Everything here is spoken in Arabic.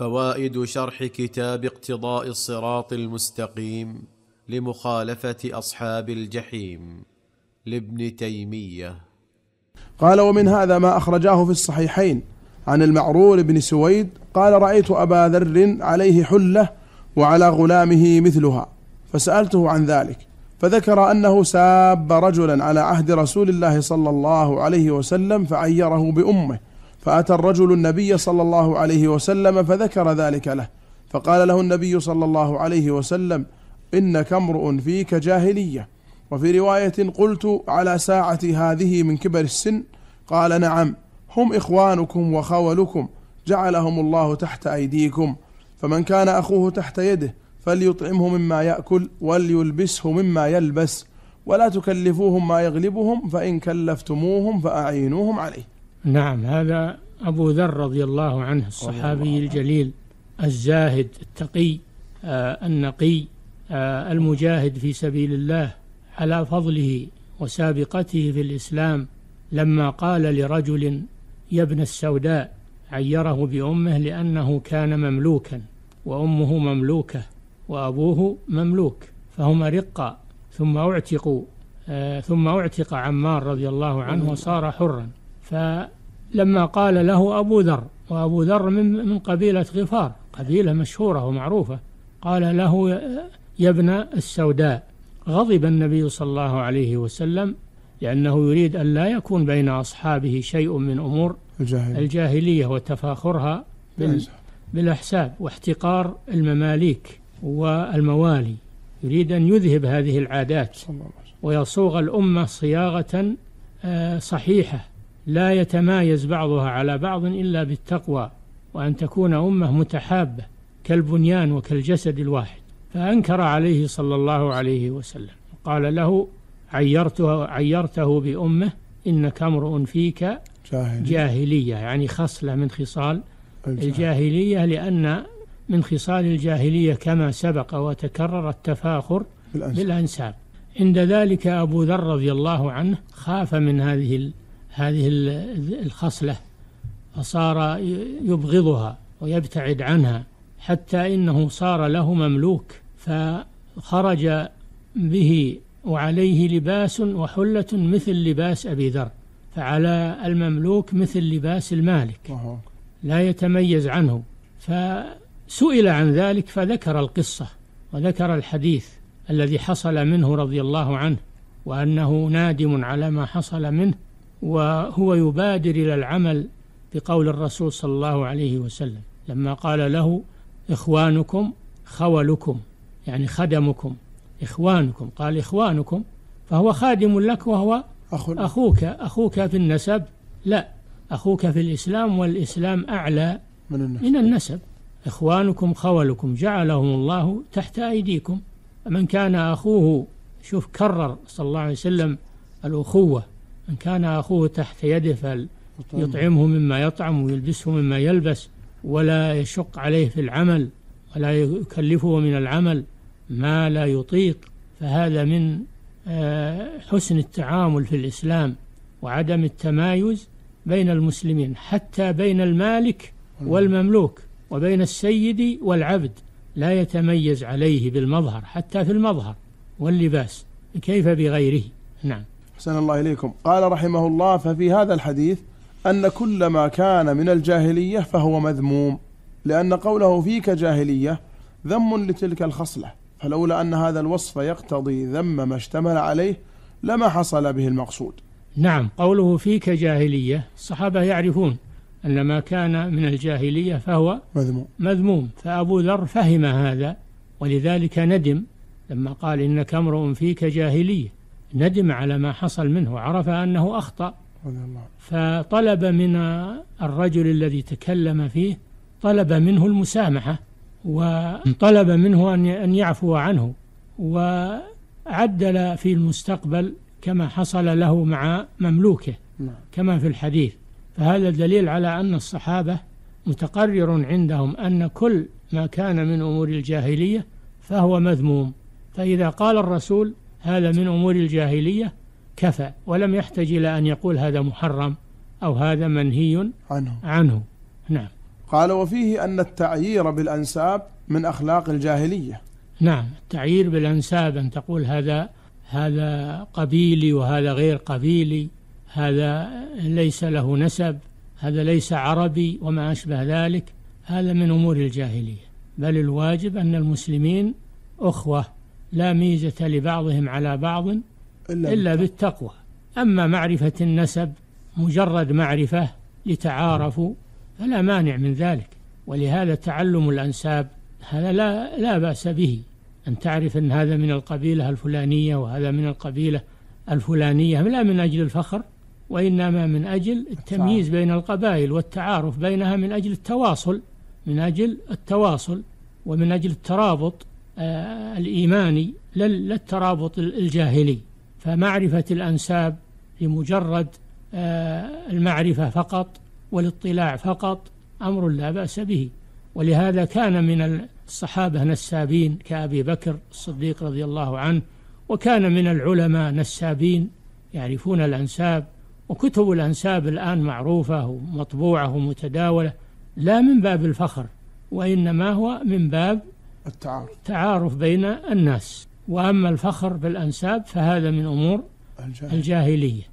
فوائد شرح كتاب اقتضاء الصراط المستقيم لمخالفه اصحاب الجحيم لابن تيميه قال ومن هذا ما اخرجاه في الصحيحين عن المعرور بن سويد قال رايت ابا ذر عليه حله وعلى غلامه مثلها فسالته عن ذلك فذكر انه ساب رجلا على عهد رسول الله صلى الله عليه وسلم فعيره بامه فأتى الرجل النبي صلى الله عليه وسلم فذكر ذلك له فقال له النبي صلى الله عليه وسلم إنك امرؤ فيك جاهلية وفي رواية قلت على ساعة هذه من كبر السن قال نعم هم إخوانكم وخولكم جعلهم الله تحت أيديكم فمن كان أخوه تحت يده فليطعمه مما يأكل وليلبسه مما يلبس ولا تكلفوهم ما يغلبهم فإن كلفتموهم فأعينوهم عليه نعم هذا أبو ذر رضي الله عنه الصحابي الجليل الزاهد التقي آه النقي آه المجاهد في سبيل الله على فضله وسابقته في الإسلام لما قال لرجل يا ابن السوداء عيره بأمه لأنه كان مملوكا وأمه مملوكة وأبوه مملوك فهما رقة ثم أعتقوا آه، ثم أعتق عمار رضي الله عنه وصار حرا فلما قال له أبو ذر وأبو ذر من من قبيلة غفار قبيلة مشهورة ومعروفة قال له يا ابن السوداء غضب النبي صلى الله عليه وسلم لأنه يريد أن لا يكون بين أصحابه شيء من أمور الجاهلية, الجاهلية وتفاخرها بال نعم. بالأحساب واحتقار المماليك والموالي يريد أن يذهب هذه العادات ويصوغ الأمة صياغة آه، صحيحة لا يتمايز بعضها على بعض إلا بالتقوى وأن تكون أمة متحابة كالبنيان وكالجسد الواحد فأنكر عليه صلى الله عليه وسلم قال له عيرته, عيرته بأمه إنك امرؤ فيك جاهلية, جاهلية يعني خصلة من خصال الجاهلية, الجاهلية لأن من خصال الجاهلية كما سبق وتكرر التفاخر بالأنساب, بالأنساب. عند ذلك أبو ذر رضي الله عنه خاف من هذه هذه الخصلة فصار يبغضها ويبتعد عنها حتى إنه صار له مملوك فخرج به وعليه لباس وحلة مثل لباس أبي ذر فعلى المملوك مثل لباس المالك لا يتميز عنه فسئل عن ذلك فذكر القصة وذكر الحديث الذي حصل منه رضي الله عنه وأنه نادم على ما حصل منه وهو يبادر إلى العمل بقول الرسول صلى الله عليه وسلم لما قال له إخوانكم خولكم يعني خدمكم إخوانكم قال إخوانكم فهو خادم لك وهو أخوك أخوك في النسب لا أخوك في الإسلام والإسلام أعلى من النسب, من النسب. إخوانكم خولكم جعلهم الله تحت أيديكم من كان أخوه شوف كرر صلى الله عليه وسلم الأخوة من كان أخوه تحت يده فليطعمه مما يطعم ويلبسه مما يلبس ولا يشق عليه في العمل ولا يكلفه من العمل ما لا يطيق فهذا من آه، حسن التعامل في الإسلام وعدم التمايز بين المسلمين حتى بين المالك والمملوك وبين السيد والعبد لا يتميز عليه بالمظهر حتى في المظهر واللباس كيف بغيره نعم أحسن الله إليكم قال رحمه الله ففي هذا الحديث أن كل ما كان من الجاهلية فهو مذموم لأن قوله فيك جاهلية ذم لتلك الخصلة فلولا أن هذا الوصف يقتضي ذم ما اشتمل عليه لما حصل به المقصود نعم قوله فيك جاهلية الصحابة يعرفون أن ما كان من الجاهلية فهو مذموم, مذموم فأبو ذر فهم هذا ولذلك ندم لما قال إنك امرؤ فيك جاهلية ندم على ما حصل منه عرف أنه أخطأ فطلب من الرجل الذي تكلم فيه طلب منه المسامحة وطلب منه أن يعفو عنه وعدل في المستقبل كما حصل له مع مملوكه نعم. كما في الحديث فهذا دليل على أن الصحابة متقرر عندهم أن كل ما كان من أمور الجاهلية فهو مذموم فإذا قال الرسول هذا من أمور الجاهلية كفى ولم يحتج إلى أن يقول هذا محرم أو هذا منهي عنه عنه نعم قال وفيه أن التعيير بالأنساب من أخلاق الجاهلية نعم التعيير بالأنساب أن تقول هذا هذا قبيلي وهذا غير قبيلي هذا ليس له نسب هذا ليس عربي وما أشبه ذلك هذا من أمور الجاهلية بل الواجب أن المسلمين أخوة لا ميزة لبعضهم على بعض إلا, إلا بالتقوى أما معرفة النسب مجرد معرفة لتعارفوا فلا مانع من ذلك ولهذا تعلم الأنساب هذا لا, لا بأس به أن تعرف أن هذا من القبيلة الفلانية وهذا من القبيلة الفلانية لا من أجل الفخر وإنما من أجل التمييز بين القبائل والتعارف بينها من أجل التواصل من أجل التواصل ومن أجل الترابط آه، الإيماني لا الجاهلي فمعرفة الأنساب لمجرد آه، المعرفة فقط والاطلاع فقط أمر لا بأس به ولهذا كان من الصحابة نسابين كأبي بكر الصديق رضي الله عنه وكان من العلماء نسابين يعرفون الأنساب وكتب الأنساب الآن معروفة ومطبوعة ومتداولة لا من باب الفخر وإنما هو من باب التعارف تعارف بين الناس وأما الفخر بالأنساب فهذا من أمور الجاهلية